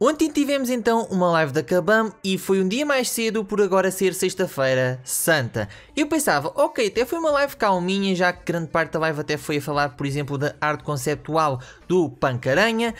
Ontem tivemos então uma live da Kabam e foi um dia mais cedo por agora ser sexta-feira santa. Eu pensava, ok, até foi uma live calminha, já que grande parte da live até foi a falar, por exemplo, da arte conceptual do Pancaranha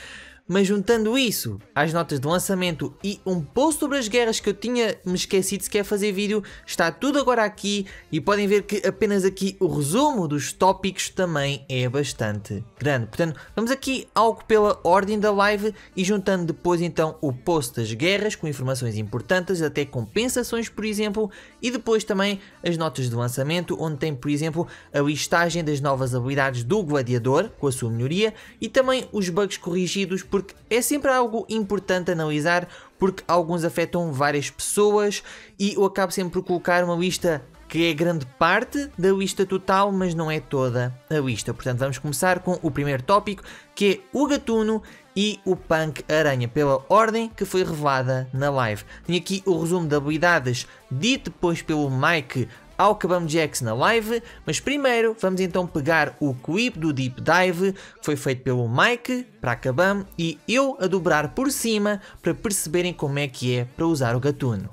mas juntando isso às notas de lançamento e um post sobre as guerras que eu tinha me esquecido sequer quer fazer vídeo, está tudo agora aqui e podem ver que apenas aqui o resumo dos tópicos também é bastante grande. Portanto, vamos aqui algo pela ordem da live e juntando depois então o post das guerras com informações importantes, até compensações, por exemplo, e depois também as notas de lançamento, onde tem, por exemplo, a listagem das novas habilidades do gladiador com a sua melhoria e também os bugs corrigidos por porque é sempre algo importante analisar, porque alguns afetam várias pessoas e eu acabo sempre por colocar uma lista que é grande parte da lista total, mas não é toda a lista. Portanto, vamos começar com o primeiro tópico, que é o gatuno e o Punk Aranha, pela ordem que foi revelada na live. Tenho aqui o resumo de habilidades dito depois pelo Mike ao Cabam Jacks na live, mas primeiro vamos então pegar o clip do Deep Dive que foi feito pelo Mike para a Cabam e eu a dobrar por cima para perceberem como é que é para usar o gatuno.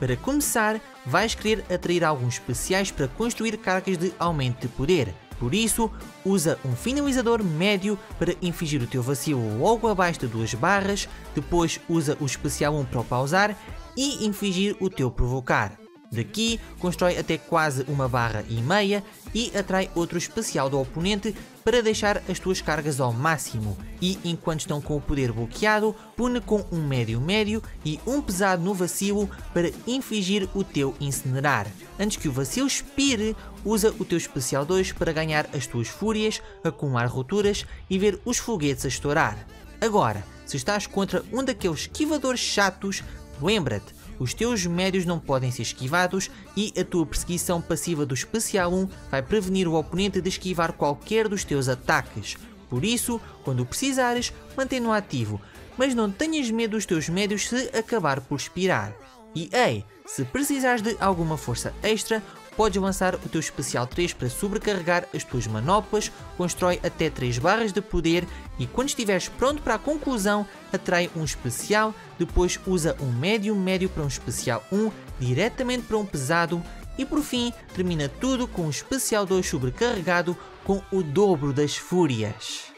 Para começar, vais querer atrair alguns especiais para construir cargas de aumento de poder. Por isso, usa um finalizador médio para infligir o teu vacilo logo abaixo de duas barras, depois usa o especial 1 para o pausar e infligir o teu provocar. Daqui, constrói até quase uma barra e meia e atrai outro especial do oponente para deixar as tuas cargas ao máximo. E enquanto estão com o poder bloqueado, pune com um médio-médio e um pesado no vacilo para infligir o teu incinerar. Antes que o vacilo expire, usa o teu especial 2 para ganhar as tuas fúrias, acumular roturas e ver os foguetes a estourar. Agora, se estás contra um daqueles esquivadores chatos, lembra-te, os teus médios não podem ser esquivados e a tua perseguição passiva do especial 1 vai prevenir o oponente de esquivar qualquer dos teus ataques. Por isso, quando precisares, mantém-no ativo, mas não tenhas medo dos teus médios se acabar por expirar. E ei, se precisares de alguma força extra, podes lançar o teu especial 3 para sobrecarregar as tuas manoplas, constrói até 3 barras de poder e quando estiveres pronto para a conclusão, atrai um especial, depois usa um médio médio para um especial 1, diretamente para um pesado e por fim termina tudo com um especial 2 sobrecarregado com o dobro das fúrias.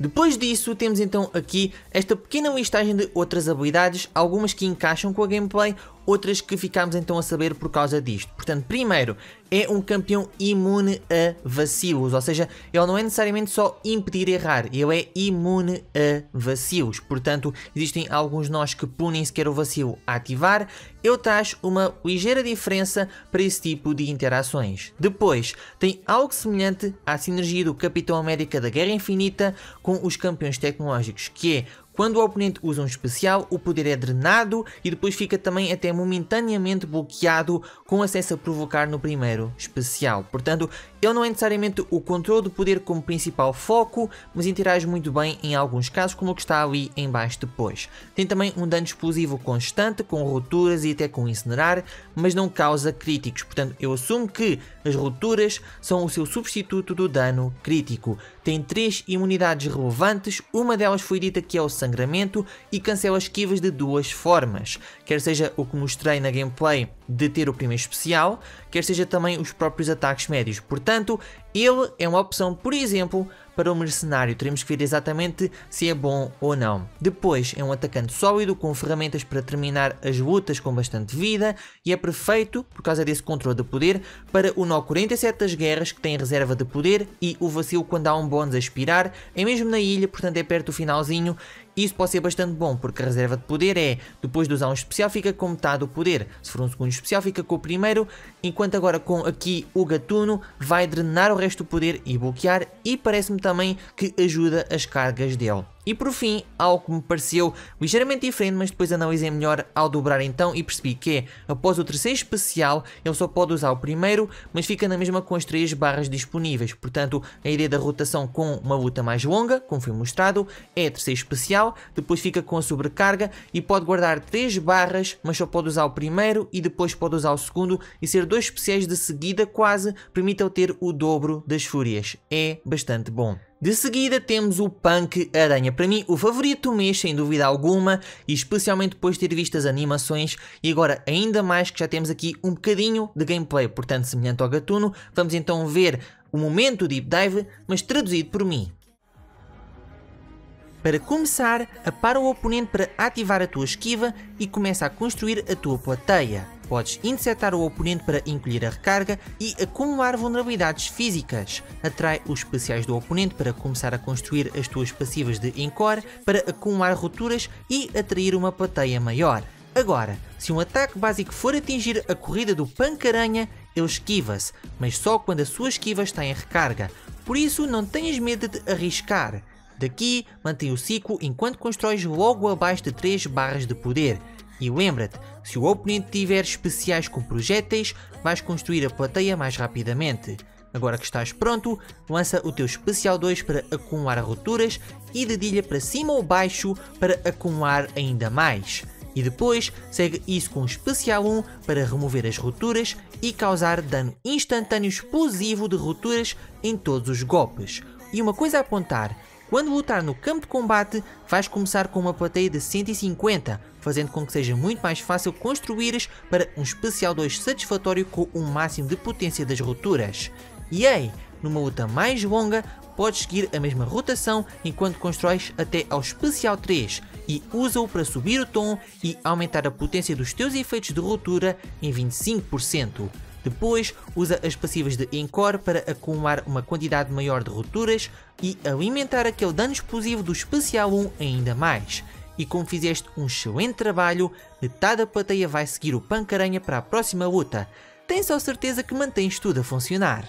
Depois disso, temos então aqui esta pequena listagem de outras habilidades, algumas que encaixam com a gameplay, outras que ficámos então a saber por causa disto. Portanto, primeiro, é um campeão imune a vacilos, ou seja, ele não é necessariamente só impedir errar, ele é imune a vacilos. Portanto, existem alguns nós que punem sequer o vacilo a ativar. Ele traz uma ligeira diferença para esse tipo de interações. Depois, tem algo semelhante à sinergia do Capitão América da Guerra Infinita com os campeões tecnológicos, que é quando o oponente usa um especial, o poder é drenado e depois fica também até momentaneamente bloqueado com acesso a provocar no primeiro especial. Portanto, ele não é necessariamente o controle do poder como principal foco, mas interage muito bem em alguns casos, como o que está ali em baixo depois. Tem também um dano explosivo constante, com roturas e até com incinerar, mas não causa críticos. Portanto, eu assumo que as rupturas são o seu substituto do dano crítico. Tem três imunidades relevantes, uma delas foi dita que é o sangramento e cancela esquivas de duas formas, quer seja o que mostrei na gameplay de ter o primeiro especial, quer seja também os próprios ataques médios. Portanto, ele é uma opção, por exemplo, para o mercenário teremos que ver exatamente se é bom ou não. Depois é um atacante sólido com ferramentas para terminar as lutas com bastante vida e é perfeito, por causa desse controle de poder, para o nó 47 das guerras que tem reserva de poder e o vacilo quando há um bônus a expirar, é mesmo na ilha, portanto é perto do finalzinho isso pode ser bastante bom, porque a reserva de poder é, depois de usar um especial fica com metade do poder, se for um segundo especial fica com o primeiro, enquanto agora com aqui o gatuno vai drenar o resto do poder e bloquear e parece-me também que ajuda as cargas dele. E por fim, algo que me pareceu ligeiramente diferente, mas depois analisei melhor ao dobrar então e percebi que é, após o terceiro especial, ele só pode usar o primeiro, mas fica na mesma com as três barras disponíveis. Portanto, a ideia da rotação com uma luta mais longa, como foi mostrado, é terceiro especial, depois fica com a sobrecarga e pode guardar três barras, mas só pode usar o primeiro e depois pode usar o segundo e ser dois especiais de seguida quase, permite-o ter o dobro das fúrias. É bastante bom. De seguida temos o Punk Aranha, para mim o favorito do mês sem dúvida alguma, e especialmente depois de ter visto as animações, e agora ainda mais que já temos aqui um bocadinho de gameplay, portanto semelhante ao Gatuno, vamos então ver o momento do Deep Dive, mas traduzido por mim. Para começar, apara o oponente para ativar a tua esquiva e começa a construir a tua plateia podes interceptar o oponente para encolher a recarga e acumular vulnerabilidades físicas. Atrai os especiais do oponente para começar a construir as tuas passivas de encore, para acumular rupturas e atrair uma plateia maior. Agora, se um ataque básico for atingir a corrida do pancaranha, ele esquiva-se, mas só quando a sua esquiva está em recarga. Por isso, não tenhas medo de arriscar. Daqui, mantém o ciclo enquanto constróis logo abaixo de 3 barras de poder. E lembra-te, se o oponente tiver especiais com projéteis, vais construir a plateia mais rapidamente. Agora que estás pronto, lança o teu especial 2 para acumular roturas e dedilha para cima ou baixo para acumular ainda mais. E depois segue isso com o especial 1 para remover as roturas e causar dano instantâneo explosivo de roturas em todos os golpes. E uma coisa a apontar, quando lutar no campo de combate, vais começar com uma plateia de 150, fazendo com que seja muito mais fácil construíres para um especial 2 satisfatório com o um máximo de potência das roturas. E aí, numa luta mais longa, podes seguir a mesma rotação enquanto constróis até ao especial 3 e usa-o para subir o tom e aumentar a potência dos teus efeitos de rotura em 25%. Depois, usa as passivas de Encore para acumular uma quantidade maior de rupturas e alimentar aquele dano explosivo do Especial 1 ainda mais. E como fizeste um excelente trabalho, metade da plateia vai seguir o Pancaranha para a próxima luta. Tens só certeza que mantens tudo a funcionar.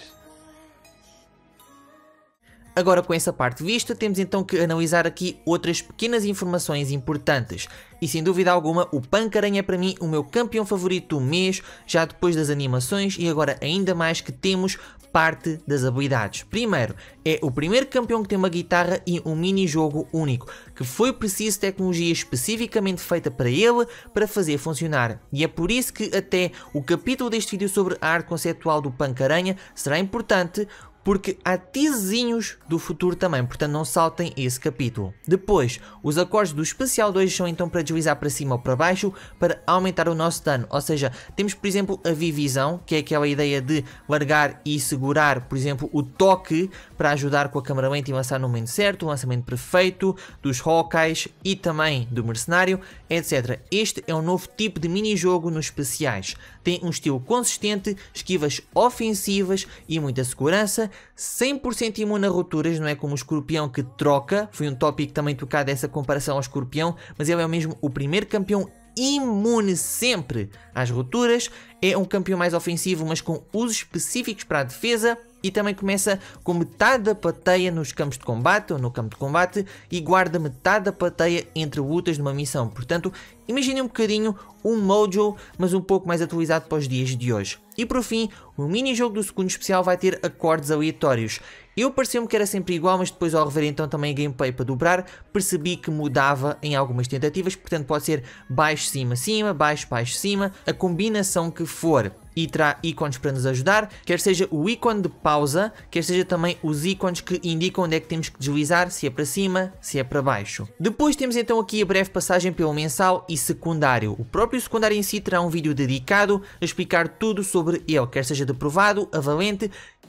Agora com essa parte vista, temos então que analisar aqui outras pequenas informações importantes. E sem dúvida alguma, o Pancaranha é para mim o meu campeão favorito do mês, já depois das animações e agora ainda mais que temos parte das habilidades. Primeiro, é o primeiro campeão que tem uma guitarra e um mini-jogo único, que foi preciso tecnologia especificamente feita para ele para fazer funcionar. E é por isso que até o capítulo deste vídeo sobre a arte conceptual do Pancaranha será importante, porque há teasinhos do futuro também, portanto não saltem esse capítulo. Depois, os acordes do especial 2 são então para deslizar para cima ou para baixo para aumentar o nosso dano, ou seja, temos por exemplo a vivisão, que é aquela ideia de largar e segurar, por exemplo, o toque para ajudar com a câmara e lançar no momento certo, o lançamento perfeito, dos Hawkeyes e também do mercenário, etc. Este é um novo tipo de mini-jogo nos especiais. Tem um estilo consistente, esquivas ofensivas e muita segurança, 100% imune a rupturas, não é como o escorpião que troca, foi um tópico também tocado essa comparação ao escorpião, mas ele é mesmo o primeiro campeão imune sempre às rupturas, é um campeão mais ofensivo, mas com usos específicos para a defesa, e também começa com metade da plateia nos campos de combate ou no campo de combate e guarda metade da plateia entre lutas de uma missão. Portanto, imagine um bocadinho um Mojo, mas um pouco mais atualizado para os dias de hoje. E por fim, o mini-jogo do segundo especial vai ter acordes aleatórios. Eu pareceu-me que era sempre igual, mas depois ao rever então também a gameplay para dobrar, percebi que mudava em algumas tentativas, portanto pode ser baixo, cima, cima, baixo, baixo, cima, a combinação que for e terá ícones para nos ajudar, quer seja o ícone de pausa, quer seja também os ícones que indicam onde é que temos que deslizar, se é para cima, se é para baixo. Depois temos então aqui a breve passagem pelo mensal e secundário. O próprio secundário em si terá um vídeo dedicado a explicar tudo sobre ele, quer seja de provado, a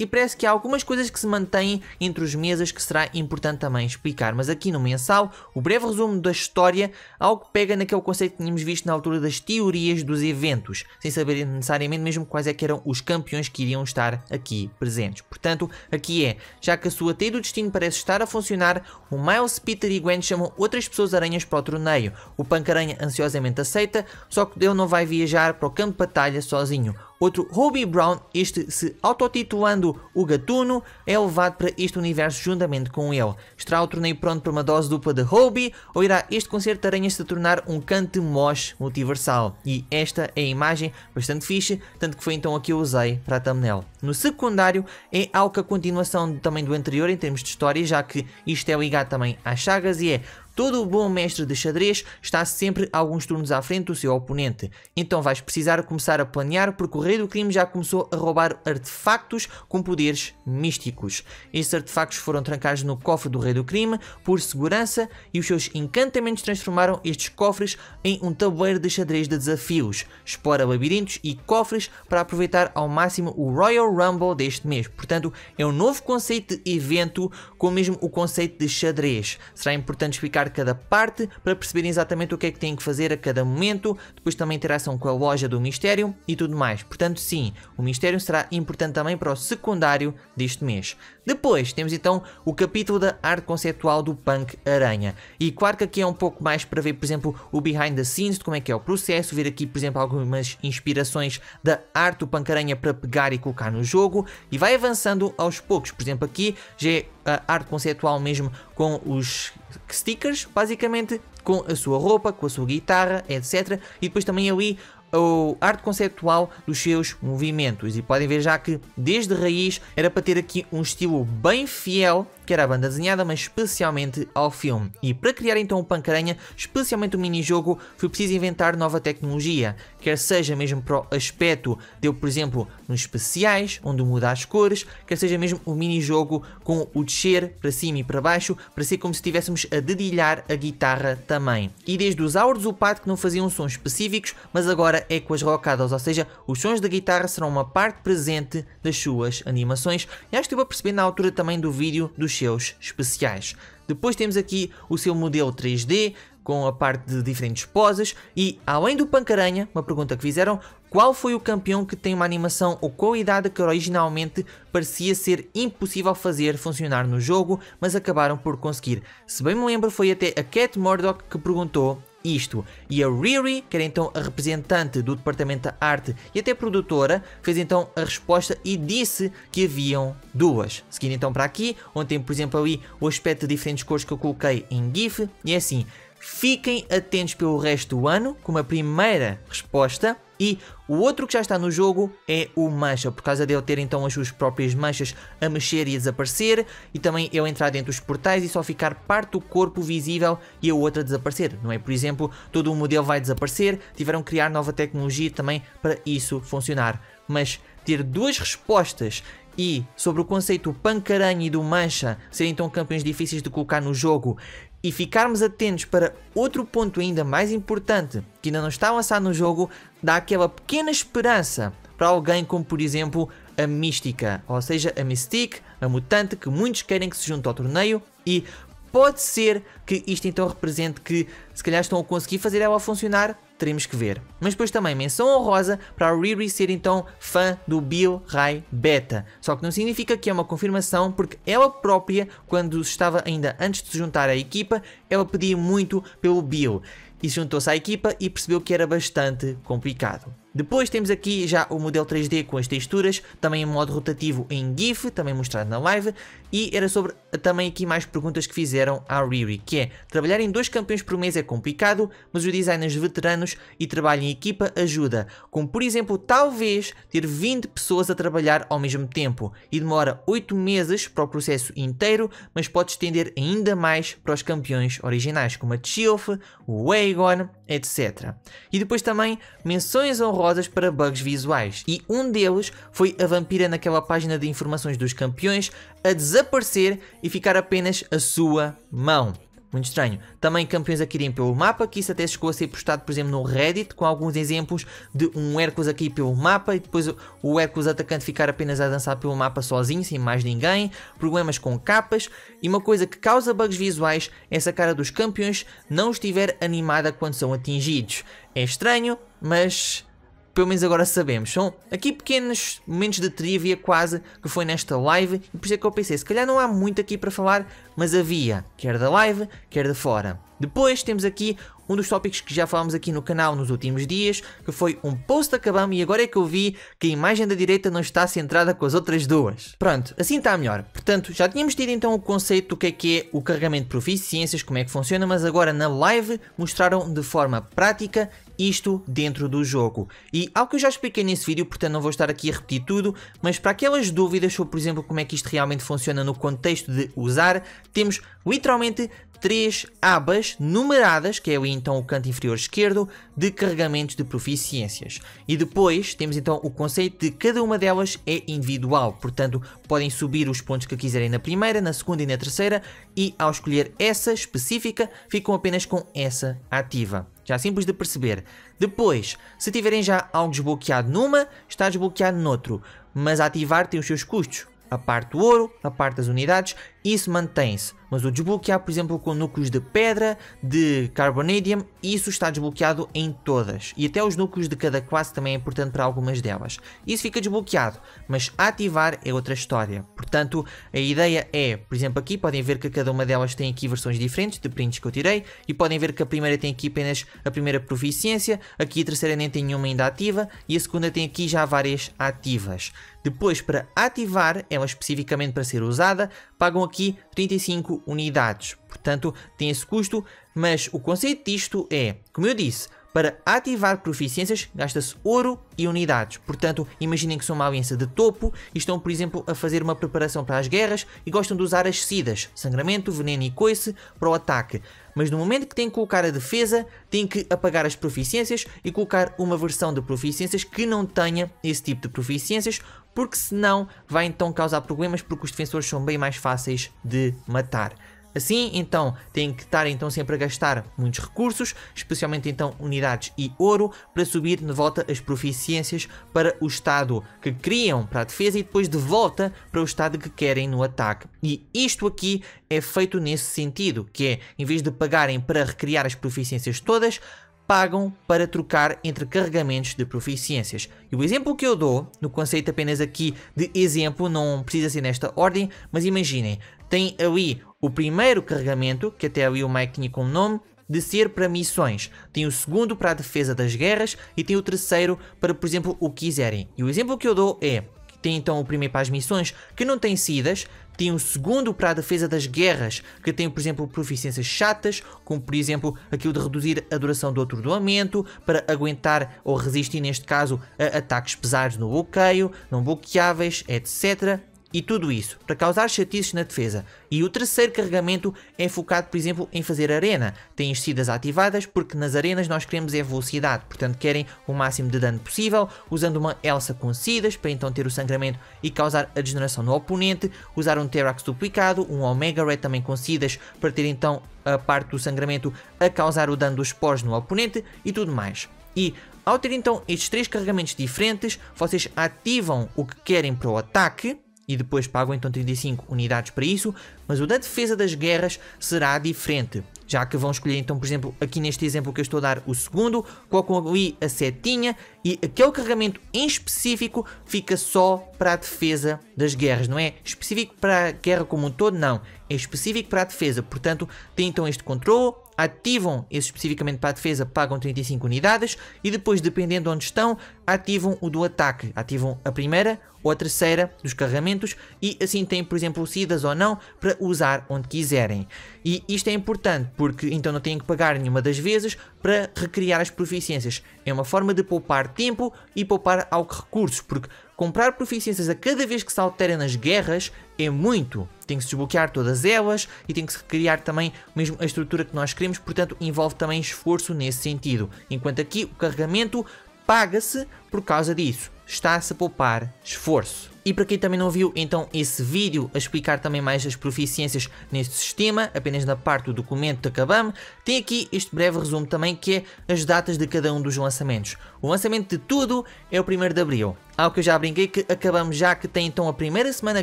e parece que há algumas coisas que se mantêm entre os meses que será importante também explicar. Mas aqui no mensal, o breve resumo da história, algo que pega naquele conceito que tínhamos visto na altura das teorias dos eventos, sem saber necessariamente mesmo quais é que eram os campeões que iriam estar aqui presentes. Portanto, aqui é, já que a sua teia do destino parece estar a funcionar, o Miles, Peter e Gwen chamam outras pessoas aranhas para o torneio. O Aranha ansiosamente aceita, só que ele não vai viajar para o campo de batalha sozinho. Outro, Ruby Brown, este se autotitulando o gatuno, é levado para este universo juntamente com ele. Estará o torneio pronto para uma dose dupla de Ruby, ou irá este concerto de aranhas se tornar um canto mosh multiversal? E esta é a imagem bastante fixe, tanto que foi então a que eu usei para a thumbnail no secundário é algo que a continuação também do anterior em termos de história, já que isto é ligado também às chagas e é Todo o bom mestre de xadrez está sempre alguns turnos à frente do seu oponente, então vais precisar começar a planear porque o rei do crime já começou a roubar artefactos com poderes místicos. Esses artefactos foram trancados no cofre do rei do crime por segurança e os seus encantamentos transformaram estes cofres em um tabuleiro de xadrez de desafios. Explora labirintos e cofres para aproveitar ao máximo o Royal Rumble deste mês. Portanto, é um novo conceito de evento, com mesmo o conceito de xadrez. Será importante explicar cada parte para perceberem exatamente o que é que têm que fazer a cada momento, depois também interação com a loja do Mistério e tudo mais. Portanto, sim, o Mistério será importante também para o secundário deste mês. Depois temos então o capítulo da arte conceptual do Punk Aranha. E claro que aqui é um pouco mais para ver, por exemplo, o behind the scenes, de como é que é o processo, ver aqui, por exemplo, algumas inspirações da arte do Punk Aranha para pegar e colocar no jogo. E vai avançando aos poucos, por exemplo, aqui já é a arte conceptual mesmo com os stickers, basicamente com a sua roupa, com a sua guitarra, etc. E depois também ali o arte conceptual dos seus movimentos e podem ver já que desde raiz era para ter aqui um estilo bem fiel sequer à banda desenhada, mas especialmente ao filme. E para criar então o Pancaranha, especialmente o minijogo, foi preciso inventar nova tecnologia, quer seja mesmo para o aspecto, deu por exemplo nos especiais, onde muda as cores, quer seja mesmo o minijogo com o descer para cima e para baixo, para ser como se estivéssemos a dedilhar a guitarra também. E desde os áureos o pato que não faziam sons específicos, mas agora é com as rocadas, ou seja, os sons da guitarra serão uma parte presente das suas animações. E acho que estive a perceber na altura também do vídeo dos seus especiais. Depois temos aqui o seu modelo 3D, com a parte de diferentes poses, e além do Pancaranha, uma pergunta que fizeram, qual foi o campeão que tem uma animação ou qualidade que originalmente parecia ser impossível fazer funcionar no jogo, mas acabaram por conseguir? Se bem me lembro, foi até a Cat Murdoch que perguntou isto. E a Riri, que era então a representante do departamento da arte e até produtora, fez então a resposta e disse que haviam duas. Seguindo então para aqui, onde tem por exemplo ali o aspecto de diferentes cores que eu coloquei em GIF, e é assim. Fiquem atentos pelo resto do ano, com uma primeira resposta, e o outro que já está no jogo é o Mancha, por causa dele ter então as suas próprias manchas a mexer e a desaparecer, e também ele entrar dentro dos portais e só ficar parte do corpo visível e a outra desaparecer, não é? Por exemplo, todo o modelo vai desaparecer, tiveram que criar nova tecnologia também para isso funcionar. Mas ter duas respostas e sobre o conceito pancaranha e do mancha serem então campeões difíceis de colocar no jogo e ficarmos atentos para outro ponto ainda mais importante que ainda não está lançado no jogo, dá aquela pequena esperança para alguém como, por exemplo, a Mística, ou seja, a Mystique, a mutante que muitos querem que se junte ao torneio e pode ser que isto então represente que se calhar estão a conseguir fazer ela funcionar teremos que ver. Mas depois também menção honrosa para a Riri ser então fã do Bill Ray Beta. Só que não significa que é uma confirmação, porque ela própria, quando estava ainda antes de se juntar à equipa, ela pedia muito pelo Bill e juntou-se à equipa e percebeu que era bastante complicado. Depois temos aqui já o modelo 3D com as texturas, também em modo rotativo em GIF, também mostrado na live, e era sobre também aqui mais perguntas que fizeram à Riri, que é trabalhar em dois campeões por mês é complicado, mas os designers veteranos e trabalho em equipa ajuda, como por exemplo talvez ter 20 pessoas a trabalhar ao mesmo tempo, e demora 8 meses para o processo inteiro, mas pode estender ainda mais para os campeões originais, como a Chilf, o Aegon, etc. E depois também menções honrosas para bugs visuais, e um deles foi a vampira naquela página de informações dos campeões a desaparecer e ficar apenas a sua mão. Muito estranho. Também campeões aqui irem pelo mapa, que isso até chegou a ser postado, por exemplo, no Reddit, com alguns exemplos de um Hércules aqui pelo mapa e depois o Hércules atacante ficar apenas a dançar pelo mapa sozinho, sem mais ninguém, problemas com capas e uma coisa que causa bugs visuais essa cara dos campeões não estiver animada quando são atingidos. É estranho, mas pelo menos agora sabemos. São aqui pequenos momentos de trivia quase que foi nesta live e por isso é que eu pensei, se calhar não há muito aqui para falar, mas havia, quer da live, quer de fora. Depois temos aqui um dos tópicos que já falámos aqui no canal nos últimos dias, que foi um post da Kabam e agora é que eu vi que a imagem da direita não está centrada com as outras duas. Pronto, assim está melhor. Portanto, já tínhamos tido então o conceito do que é que é o carregamento de proficiências, como é que funciona, mas agora na live mostraram de forma prática isto dentro do jogo. E algo que eu já expliquei nesse vídeo, portanto não vou estar aqui a repetir tudo, mas para aquelas dúvidas sobre, por exemplo, como é que isto realmente funciona no contexto de usar, temos literalmente três abas numeradas, que é ali então o canto inferior esquerdo, de carregamentos de proficiências. E depois temos então o conceito de cada uma delas é individual, portanto podem subir os pontos que quiserem na primeira, na segunda e na terceira, e ao escolher essa específica, ficam apenas com essa ativa. Já simples de perceber. Depois, se tiverem já algo desbloqueado numa, está desbloqueado noutro. Mas ativar tem os seus custos. A parte do ouro, a parte das unidades isso mantém-se, mas o desbloquear, por exemplo, com núcleos de pedra, de carbonadium, isso está desbloqueado em todas. E até os núcleos de cada classe também é importante para algumas delas. Isso fica desbloqueado, mas ativar é outra história. Portanto, a ideia é, por exemplo, aqui podem ver que cada uma delas tem aqui versões diferentes de prints que eu tirei, e podem ver que a primeira tem aqui apenas a primeira proficiência, aqui a terceira nem tem nenhuma ainda ativa, e a segunda tem aqui já várias ativas. Depois, para ativar ela especificamente para ser usada, pagam aqui 35 unidades. Portanto, tem esse custo, mas o conceito disto é, como eu disse, para ativar proficiências, gasta-se ouro e unidades. Portanto, imaginem que são uma aliança de topo e estão, por exemplo, a fazer uma preparação para as guerras e gostam de usar as cidas, sangramento, veneno e coice, para o ataque. Mas no momento que têm que colocar a defesa, têm que apagar as proficiências e colocar uma versão de proficiências que não tenha esse tipo de proficiências, porque senão vai então causar problemas porque os defensores são bem mais fáceis de matar. Assim, então, têm que estar então sempre a gastar muitos recursos, especialmente então unidades e ouro, para subir de volta as proficiências para o estado que criam para a defesa e depois de volta para o estado que querem no ataque. E isto aqui é feito nesse sentido, que é, em vez de pagarem para recriar as proficiências todas, pagam para trocar entre carregamentos de proficiências. E o exemplo que eu dou, no conceito apenas aqui de exemplo, não precisa ser nesta ordem, mas imaginem, tem ali o primeiro carregamento, que até ali o Mike tinha como nome, de ser para missões, tem o segundo para a defesa das guerras e tem o terceiro para, por exemplo, o que quiserem. E o exemplo que eu dou é: tem então o primeiro para as missões que não tem SIDAS, tem o segundo para a defesa das guerras, que tem, por exemplo, proficiências chatas, como por exemplo aquilo de reduzir a duração do atordoamento, para aguentar ou resistir, neste caso, a ataques pesados no bloqueio, não bloqueáveis, etc. E tudo isso para causar chatices na defesa. E o terceiro carregamento é focado, por exemplo, em fazer arena. tem as ativadas porque nas arenas nós queremos é velocidade, portanto querem o máximo de dano possível, usando uma Elsa com cidas para então ter o sangramento e causar a degeneração no oponente, usar um Terax duplicado, um Omega Ray também com cidas para ter então a parte do sangramento a causar o dano dos poros no oponente e tudo mais. E ao ter então estes três carregamentos diferentes, vocês ativam o que querem para o ataque, e depois pagam então 35 unidades para isso, mas o da defesa das guerras será diferente, já que vão escolher então, por exemplo, aqui neste exemplo que eu estou a dar, o segundo, colocam ali a setinha e aquele carregamento em específico fica só para a defesa das guerras, não é específico para a guerra como um todo, não, é específico para a defesa, portanto tem então este controle ativam esse especificamente para a defesa, pagam 35 unidades e depois, dependendo de onde estão, ativam o do ataque, ativam a primeira ou a terceira dos carregamentos e assim têm, por exemplo, cidas ou não para usar onde quiserem. E isto é importante porque então não têm que pagar nenhuma das vezes para recriar as proficiências. É uma forma de poupar tempo e poupar algo recursos, porque Comprar proficiências a cada vez que se alterem nas guerras é muito. Tem que se desbloquear todas elas e tem que se criar também mesmo a estrutura que nós queremos, portanto envolve também esforço nesse sentido. Enquanto aqui o carregamento paga-se por causa disso está a poupar esforço. E para quem também não viu então esse vídeo a explicar também mais as proficiências neste sistema, apenas na parte do documento da Kabam, tem aqui este breve resumo também que é as datas de cada um dos lançamentos. O lançamento de tudo é o 1 de Abril, algo que eu já brinquei que acabamos já que tem então a primeira semana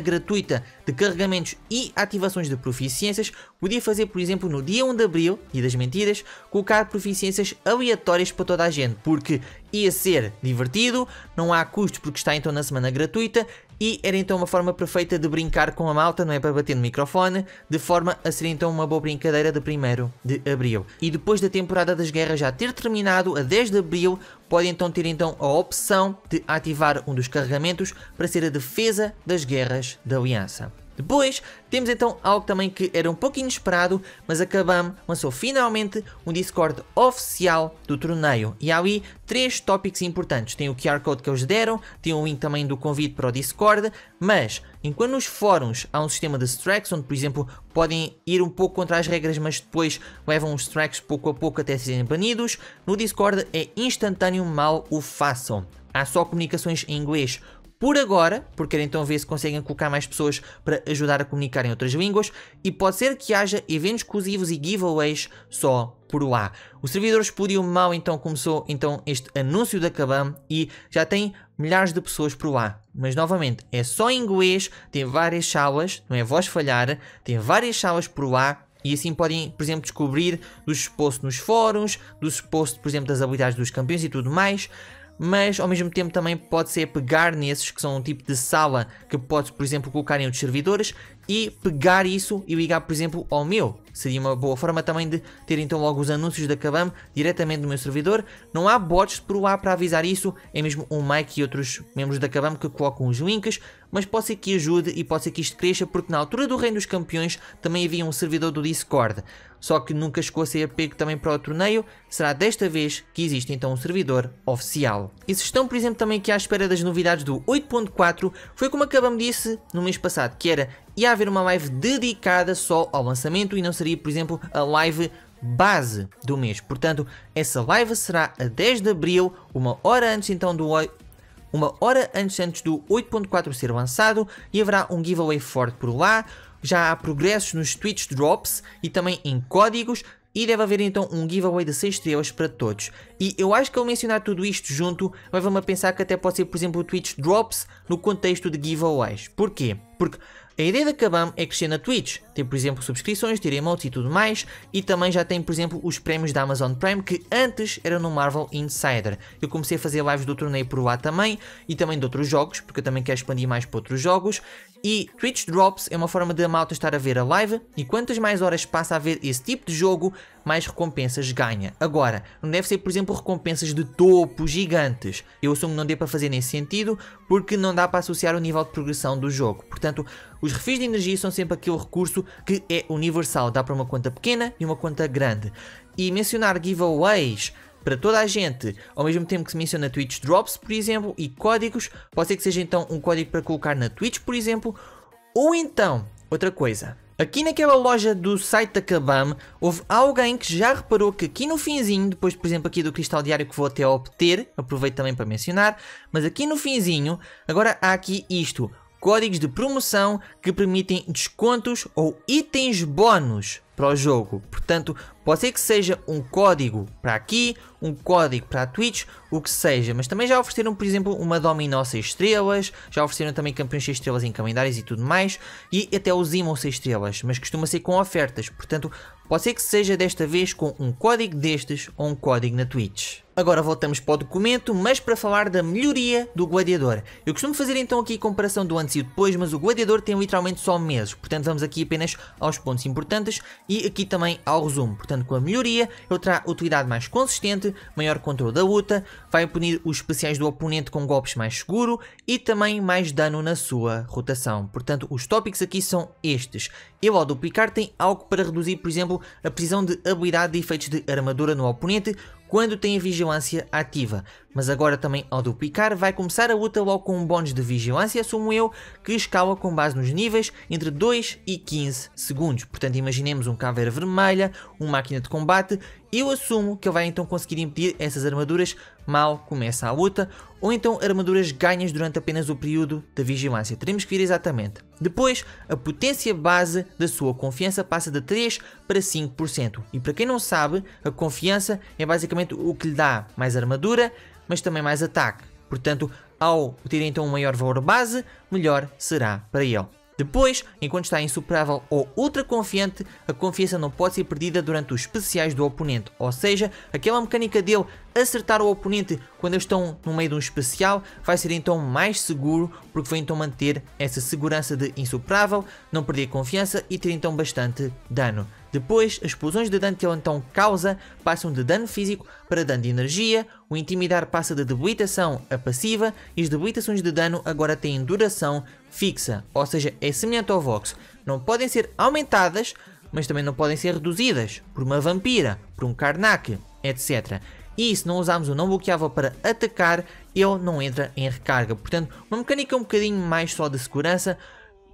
gratuita de carregamentos e ativações de proficiências, podia fazer por exemplo no dia 1 de Abril, dia das mentiras, colocar proficiências aleatórias para toda a gente, porque ia ser divertido, não há custo porque está então na semana gratuita e era então uma forma perfeita de brincar com a malta, não é para bater no microfone, de forma a ser então uma boa brincadeira de 1 de Abril. E depois da temporada das guerras já ter terminado, a 10 de Abril, pode então ter então a opção de ativar um dos carregamentos para ser a defesa das guerras da Aliança. Depois temos então algo também que era um pouco inesperado, mas acabamos lançou finalmente um Discord oficial do torneio. E há ali três tópicos importantes. Tem o QR Code que eles deram, tem o link também do convite para o Discord, mas enquanto nos fóruns há um sistema de strikes, onde por exemplo podem ir um pouco contra as regras, mas depois levam os strikes pouco a pouco até serem banidos, no Discord é instantâneo mal o façam. Há só comunicações em inglês por agora, porque querem então ver se conseguem colocar mais pessoas para ajudar a comunicar em outras línguas, e pode ser que haja eventos exclusivos e giveaways só por lá. O servidor Explodiu Mal então começou então este anúncio da Kabam e já tem milhares de pessoas por lá. Mas novamente, é só em inglês, tem várias salas, não é voz falhar, tem várias salas por lá e assim podem, por exemplo, descobrir dos posts nos fóruns, dos posts, por exemplo, das habilidades dos campeões e tudo mais mas ao mesmo tempo também pode ser pegar nesses que são um tipo de sala que pode, por exemplo, colocar em outros servidores e pegar isso e ligar, por exemplo, ao meu. Seria uma boa forma também de ter então logo os anúncios da Kabam diretamente no meu servidor. Não há bots por lá para avisar isso, é mesmo o Mike e outros membros da Kabam que colocam os links, mas pode ser que ajude e pode ser que isto cresça, porque na altura do Reino dos Campeões também havia um servidor do Discord só que nunca chegou a ser pego também para o torneio, será desta vez que existe então um servidor oficial. E se estão, por exemplo, também aqui à espera das novidades do 8.4, foi como acabamos de disse no mês passado, que era ia haver uma live dedicada só ao lançamento e não seria, por exemplo, a live base do mês. Portanto, essa live será a 10 de abril, uma hora antes então do uma hora antes, antes do 8.4 ser lançado e haverá um giveaway forte por lá, já há progressos nos Twitch Drops e também em códigos e deve haver então um giveaway de 6 estrelas para todos. E eu acho que ao mencionar tudo isto junto, leva-me a pensar que até pode ser, por exemplo, o Twitch Drops no contexto de giveaways. Porquê? Porque a ideia da Kabam é crescer na Twitch, tem por exemplo subscrições, ter emotes e tudo mais, e também já tem por exemplo os prémios da Amazon Prime que antes eram no Marvel Insider. Eu comecei a fazer lives do torneio por lá também, e também de outros jogos, porque eu também quero expandir mais para outros jogos, e Twitch Drops é uma forma de a malta estar a ver a live e quantas mais horas passa a ver esse tipo de jogo, mais recompensas ganha. Agora, não deve ser, por exemplo, recompensas de topo gigantes. Eu assumo que não dê para fazer nesse sentido, porque não dá para associar o nível de progressão do jogo. Portanto, os refis de energia são sempre aquele recurso que é universal, dá para uma conta pequena e uma conta grande. E mencionar giveaways para toda a gente, ao mesmo tempo que se menciona Twitch Drops, por exemplo, e códigos, pode ser que seja então um código para colocar na Twitch, por exemplo, ou então, outra coisa, Aqui naquela loja do site da Kabam, houve alguém que já reparou que aqui no finzinho, depois por exemplo aqui do cristal diário que vou até obter, aproveito também para mencionar, mas aqui no finzinho, agora há aqui isto, códigos de promoção que permitem descontos ou itens bónus para o jogo. Portanto, pode ser que seja um código para aqui, um código para a Twitch, o que seja, mas também já ofereceram, por exemplo, uma Dominó 6 estrelas, já ofereceram também campeões 6 estrelas em calendários e tudo mais, e até o Zimon 6 estrelas, mas costuma ser com ofertas, portanto, Pode ser que seja desta vez com um código destes ou um código na Twitch. Agora voltamos para o documento, mas para falar da melhoria do Gladiador. Eu costumo fazer então aqui a comparação do antes e depois, mas o Gladiador tem literalmente só meses, portanto vamos aqui apenas aos pontos importantes e aqui também ao resumo. Portanto, com a melhoria, ele terá utilidade mais consistente, maior controle da luta, vai punir os especiais do oponente com golpes mais seguro e também mais dano na sua rotação. Portanto, os tópicos aqui são estes. Ele ao duplicar tem algo para reduzir, por exemplo, a precisão de habilidade de efeitos de armadura no oponente quando tem a vigilância ativa, mas agora também ao duplicar vai começar a luta logo com um bónus de vigilância, assumo eu, que escala com base nos níveis entre 2 e 15 segundos. Portanto, imaginemos um caveira vermelha, uma máquina de combate, eu assumo que ele vai então conseguir impedir essas armaduras mal começa a luta, ou então armaduras ganhas durante apenas o período da vigilância, teremos que ver exatamente. Depois, a potência base da sua confiança passa de 3 para 5%, e para quem não sabe, a confiança é basicamente o que lhe dá mais armadura, mas também mais ataque. Portanto, ao ter então um maior valor base, melhor será para ele. Depois, enquanto está insuperável ou ultra confiante, a confiança não pode ser perdida durante os especiais do oponente. Ou seja, aquela mecânica dele acertar o oponente quando eles estão no meio de um especial vai ser então mais seguro, porque vai então manter essa segurança de insuperável, não perder confiança e ter então bastante dano. Depois, as explosões de dano que ele então causa passam de dano físico para dano de energia, o intimidar passa de debilitação a passiva e as debilitações de dano agora têm duração fixa, ou seja, é semelhante ao Vox. Não podem ser aumentadas, mas também não podem ser reduzidas por uma vampira, por um Karnak, etc. E se não usarmos o não bloqueável para atacar, ele não entra em recarga. Portanto, uma mecânica um bocadinho mais só de segurança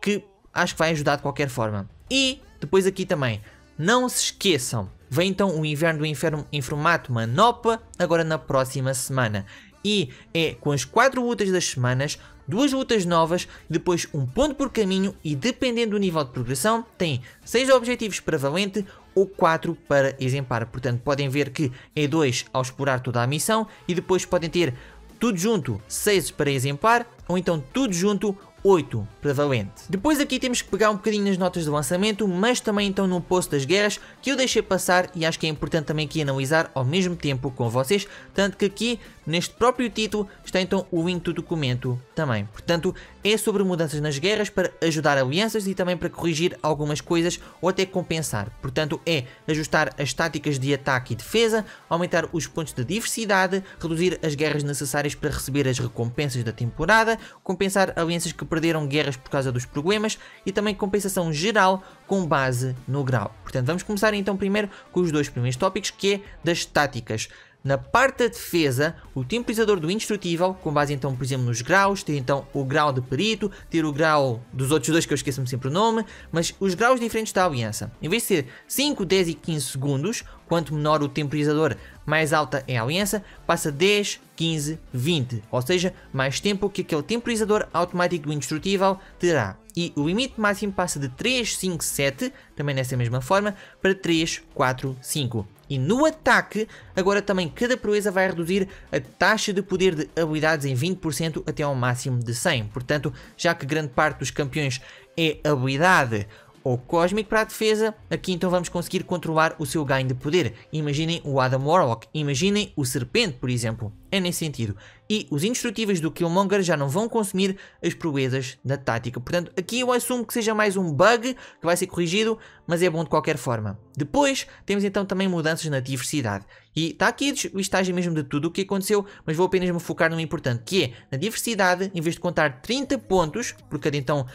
que acho que vai ajudar de qualquer forma. E depois aqui também, não se esqueçam, vem então o Inverno do Inferno em formato Manopa, agora na próxima semana. E é com as 4 lutas das semanas, duas lutas novas, depois um ponto por caminho e dependendo do nível de progressão, tem 6 objetivos para valente ou 4 para exemplar. Portanto, podem ver que é 2 ao explorar toda a missão e depois podem ter tudo junto 6 para exemplar, ou então tudo junto 8 prevalente. Depois aqui temos que pegar um bocadinho nas notas de lançamento, mas também então no posto das guerras que eu deixei passar e acho que é importante também aqui analisar ao mesmo tempo com vocês, tanto que aqui neste próprio título está então o link do documento também. Portanto, é sobre mudanças nas guerras para ajudar alianças e também para corrigir algumas coisas ou até compensar. Portanto, é ajustar as táticas de ataque e defesa, aumentar os pontos de diversidade, reduzir as guerras necessárias para receber as recompensas da temporada, compensar alianças que perderam guerras por causa dos problemas e também compensação geral com base no grau. Portanto, vamos começar então primeiro com os dois primeiros tópicos, que é das táticas. Na parte da defesa, o temporizador do indestrutível, com base então, por exemplo, nos graus, ter então o grau de perito, ter o grau dos outros dois que eu esqueço-me sempre o nome, mas os graus diferentes da aliança. Em vez de ser 5, 10 e 15 segundos, quanto menor o temporizador, mais alta é a aliança, passa 10, 15, 20, ou seja, mais tempo que aquele temporizador automático indestrutível terá. E o limite máximo passa de 3, 5, 7, também nessa mesma forma, para 3, 4, 5. E no ataque, agora também cada proeza vai reduzir a taxa de poder de habilidades em 20% até ao máximo de 100. Portanto, já que grande parte dos campeões é habilidade ou Cosmic para a defesa, aqui então vamos conseguir controlar o seu ganho de poder. Imaginem o Adam Warlock, imaginem o Serpente, por exemplo. É nesse sentido. E os indestrutíveis do Killmonger já não vão consumir as proezas da tática. Portanto, aqui eu assumo que seja mais um bug que vai ser corrigido, mas é bom de qualquer forma. Depois, temos então também mudanças na diversidade. E está aqui o estágio é mesmo de tudo o que aconteceu, mas vou apenas me focar no importante, que é na diversidade, em vez de contar 30 pontos por cada então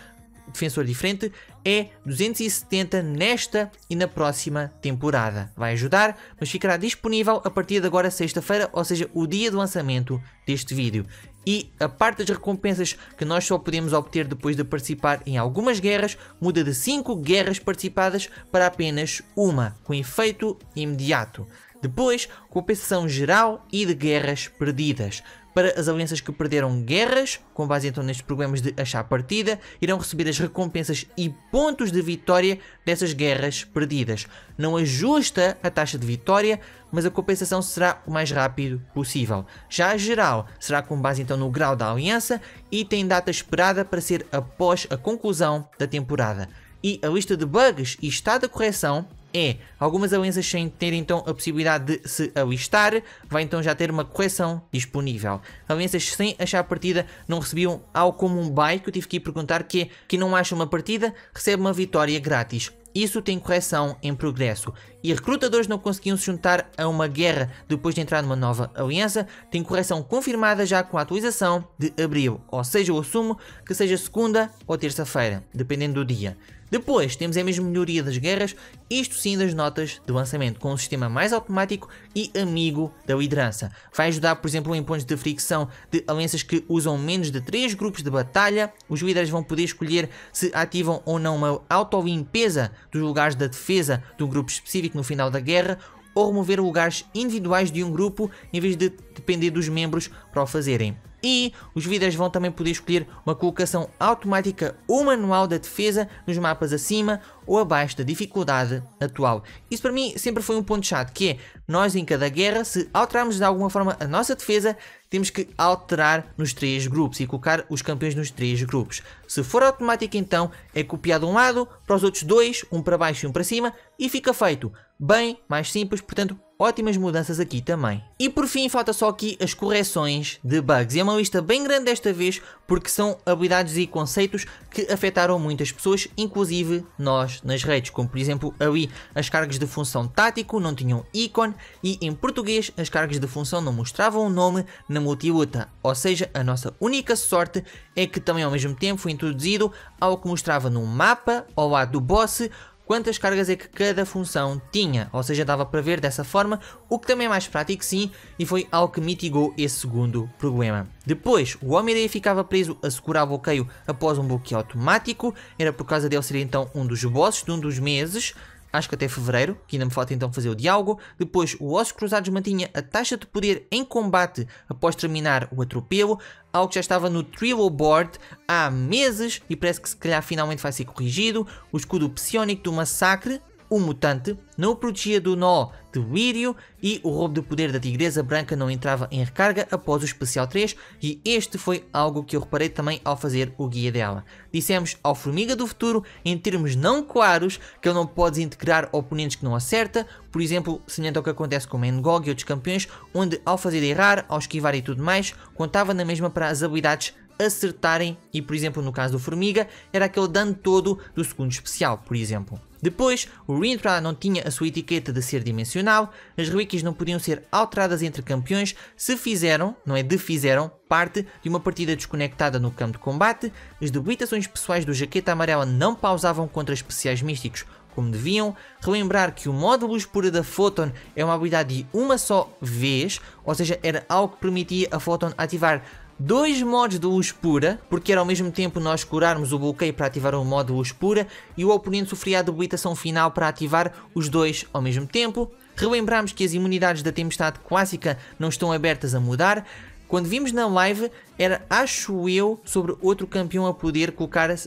defensor diferente, é 270 nesta e na próxima temporada. Vai ajudar, mas ficará disponível a partir de agora sexta-feira, ou seja, o dia do lançamento deste vídeo. E a parte das recompensas que nós só podemos obter depois de participar em algumas guerras muda de 5 guerras participadas para apenas uma, com efeito imediato. Depois, compensação geral e de guerras perdidas. Para as alianças que perderam guerras, com base então nestes problemas de achar partida, irão receber as recompensas e pontos de vitória dessas guerras perdidas. Não ajusta a taxa de vitória, mas a compensação será o mais rápido possível. Já a geral será com base então no grau da aliança e tem data esperada para ser após a conclusão da temporada. E a lista de bugs e estado da correção é algumas alianças sem ter então a possibilidade de se alistar, vai então já ter uma correção disponível. Alianças sem achar partida não recebiam algo como um buy que eu tive que ir perguntar que é, que não acha uma partida recebe uma vitória grátis. Isso tem correção em progresso. E recrutadores não conseguiam se juntar a uma guerra depois de entrar numa nova aliança, tem correção confirmada já com a atualização de abril, ou seja, eu assumo que seja segunda ou terça-feira, dependendo do dia. Depois temos a é mesma melhoria das guerras, isto sim das notas de lançamento, com um sistema mais automático e amigo da liderança. Vai ajudar, por exemplo, em pontos de fricção de alianças que usam menos de 3 grupos de batalha. Os líderes vão poder escolher se ativam ou não uma autolimpeza dos lugares da defesa de um grupo específico no final da guerra ou remover lugares individuais de um grupo em vez de depender dos membros para o fazerem. E os líderes vão também poder escolher uma colocação automática ou manual da defesa nos mapas acima ou abaixo da dificuldade atual. Isso para mim sempre foi um ponto chato, que é, nós em cada guerra, se alterarmos de alguma forma a nossa defesa, temos que alterar nos três grupos e colocar os campeões nos três grupos. Se for automático então, é copiado um lado, para os outros dois, um para baixo e um para cima, e fica feito. Bem mais simples, portanto ótimas mudanças aqui também. E por fim, falta só aqui as correções de bugs. E é uma lista bem grande desta vez, porque são habilidades e conceitos que afetaram muitas pessoas, inclusive nós nas redes. Como por exemplo, ali as cargas de função tático não tinham ícone e em português as cargas de função não mostravam o nome na multiluta. Ou seja, a nossa única sorte é que também ao mesmo tempo foi introduzido algo que mostrava num mapa ao lado do boss quantas cargas é que cada função tinha, ou seja, dava para ver dessa forma, o que também é mais prático sim, e foi algo que mitigou esse segundo problema. Depois, o Homem-Areia ficava preso a segurar bloqueio após um bloqueio automático, era por causa dele ser então um dos bosses de um dos meses, acho que até fevereiro, que ainda me falta então fazer o diálogo. Depois, o Ossos Cruzados mantinha a taxa de poder em combate após terminar o atropelo, algo que já estava no Trillo Board há meses e parece que se calhar finalmente vai ser corrigido. O escudo psionico do Massacre, o mutante, não o protegia do nó de Wirio e o roubo de poder da Tigresa Branca não entrava em recarga após o Especial 3 e este foi algo que eu reparei também ao fazer o guia dela. Dissemos ao Formiga do Futuro, em termos não claros, que ele não pode integrar oponentes que não acerta, por exemplo, semelhante ao que acontece com o Mengog e outros campeões, onde ao fazer errar, ao esquivar e tudo mais, contava na mesma para as habilidades acertarem e, por exemplo, no caso do Formiga, era aquele dano todo do segundo especial, por exemplo. Depois, o Reintra não tinha a sua etiqueta de ser dimensional, as relíquias não podiam ser alteradas entre campeões se fizeram, não é defizeram, parte de uma partida desconectada no campo de combate, as debilitações pessoais do Jaqueta Amarela não pausavam contra especiais místicos como deviam, relembrar que o modo luz da Photon é uma habilidade de uma só vez, ou seja, era algo que permitia a Photon ativar dois mods luz pura porque era ao mesmo tempo nós curarmos o bloqueio para ativar o modo luz pura e o oponente sofria a debilitação final para ativar os dois ao mesmo tempo. Relembramos que as imunidades da tempestade clássica não estão abertas a mudar. Quando vimos na live, era, acho eu, sobre outro campeão a poder colocar uh,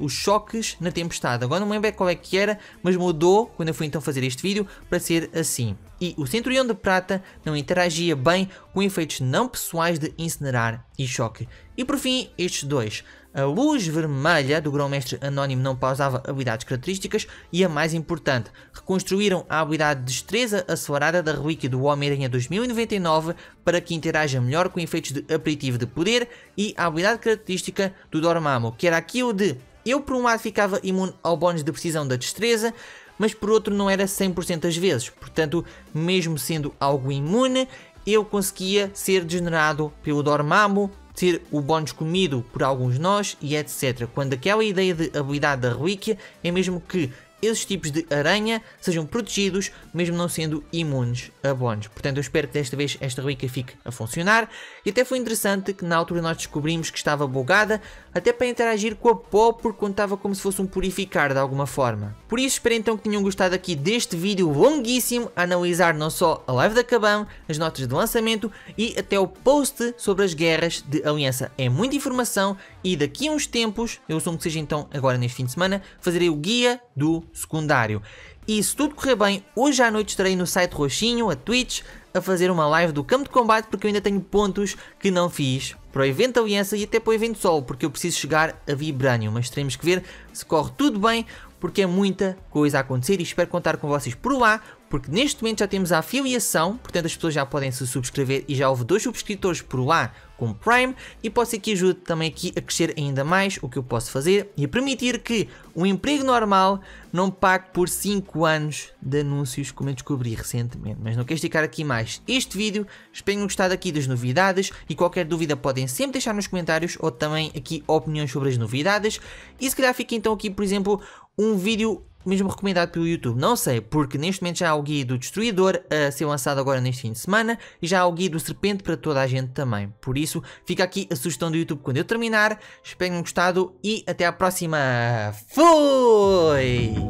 os choques na tempestade. Agora não lembro qual é que era, mas mudou, quando eu fui então fazer este vídeo, para ser assim e o Centurião de Prata não interagia bem com efeitos não pessoais de incinerar e choque. E por fim, estes dois. A luz vermelha do Grão-Mestre Anónimo não pausava habilidades características e a mais importante, reconstruíram a habilidade de Destreza Acelerada da Relíquia do Homem-Aranha 2099 para que interaja melhor com efeitos de aperitivo de poder e a habilidade característica do Dormammu, que era aquilo de eu por um lado ficava imune ao bónus de precisão da destreza, mas por outro não era 100% às vezes. Portanto, mesmo sendo algo imune, eu conseguia ser degenerado pelo Dormammu, ser o bónus comido por alguns nós e etc. Quando aquela ideia de habilidade da relíquia é mesmo que esses tipos de aranha sejam protegidos, mesmo não sendo imunes a bons. Portanto, eu espero que desta vez esta rubrica fique a funcionar. E até foi interessante que na altura nós descobrimos que estava bugada, até para interagir com a pó, porque contava como se fosse um purificar de alguma forma. Por isso, espero então que tenham gostado aqui deste vídeo longuíssimo, a analisar não só a live da Cabam, as notas de lançamento e até o post sobre as guerras de Aliança. É muita informação e daqui a uns tempos, eu assumo que seja então agora neste fim de semana, fazerei o guia do secundário. E se tudo correr bem, hoje à noite estarei no site Roxinho, a Twitch, a fazer uma live do campo de combate porque eu ainda tenho pontos que não fiz para o evento Aliança e até para o evento Sol, porque eu preciso chegar a Vibranium, mas teremos que ver se corre tudo bem, porque é muita coisa a acontecer e espero contar com vocês por lá, porque neste momento já temos a afiliação, portanto as pessoas já podem se subscrever e já houve dois subscritores por lá com Prime e pode ser que ajude também aqui a crescer ainda mais o que eu posso fazer e a permitir que um emprego normal não pague por 5 anos de anúncios como eu descobri recentemente. Mas não quero esticar aqui mais este vídeo, espero que tenham gostado aqui das novidades e qualquer dúvida podem sempre deixar nos comentários ou também aqui opiniões sobre as novidades e se calhar fica então aqui por exemplo um vídeo mesmo recomendado pelo YouTube. Não sei, porque neste momento já há o guia do Destruidor a ser lançado agora neste fim de semana e já há o guia do Serpente para toda a gente também. Por isso, fica aqui a sugestão do YouTube quando eu terminar. Espero que tenham gostado e até à próxima. Fui!